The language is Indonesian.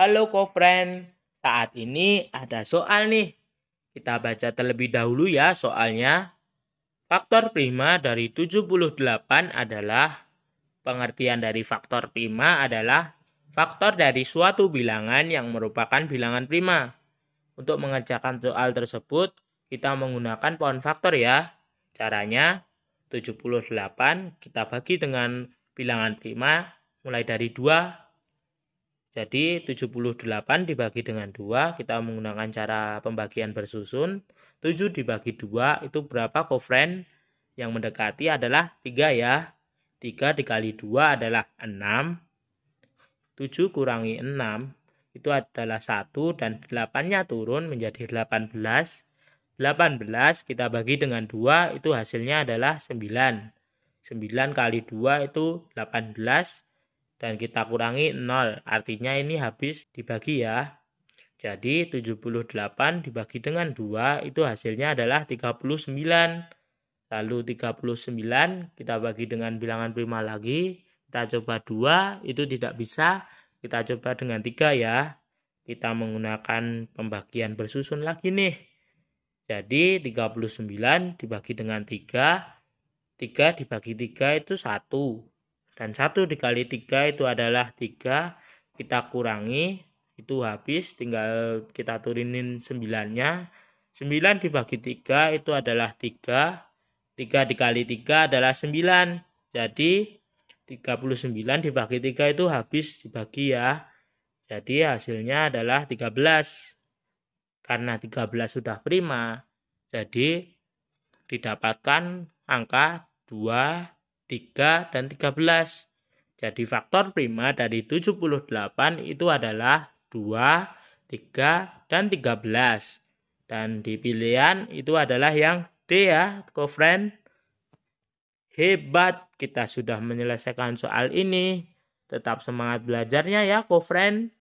Halo kofren, saat ini ada soal nih. Kita baca terlebih dahulu ya soalnya. Faktor prima dari 78 adalah pengertian dari faktor prima adalah faktor dari suatu bilangan yang merupakan bilangan prima. Untuk mengerjakan soal tersebut, kita menggunakan pohon faktor ya. Caranya 78 kita bagi dengan bilangan prima mulai dari 2 jadi 78 dibagi dengan 2 kita menggunakan cara pembagian bersusun. 7 dibagi 2 itu berapa kofren yang mendekati adalah 3 ya. 3 dikali 2 adalah 6. 7 kurangi 6 itu adalah 1 dan 8-nya turun menjadi 18. 18 kita bagi dengan 2 itu hasilnya adalah 9. 9 kali 2 itu 18 dan kita kurangi 0. Artinya ini habis dibagi ya. Jadi 78 dibagi dengan 2 itu hasilnya adalah 39. Lalu 39 kita bagi dengan bilangan prima lagi. Kita coba 2 itu tidak bisa. Kita coba dengan 3 ya. Kita menggunakan pembagian bersusun lagi nih. Jadi 39 dibagi dengan 3. 3 dibagi 3 itu 1. Dan 1 dikali 3 itu adalah 3. Kita kurangi. Itu habis. Tinggal kita turunin 9-nya. 9 dibagi 3 itu adalah 3. 3 dikali 3 adalah 9. Jadi 39 dibagi 3 itu habis dibagi ya. Jadi hasilnya adalah 13. Karena 13 sudah prima, jadi didapatkan angka 2 3, dan 13. Jadi faktor prima dari 78 itu adalah 2, 3, dan 13. Dan di pilihan itu adalah yang D ya, co-friend. Hebat, kita sudah menyelesaikan soal ini. Tetap semangat belajarnya ya, co-friend.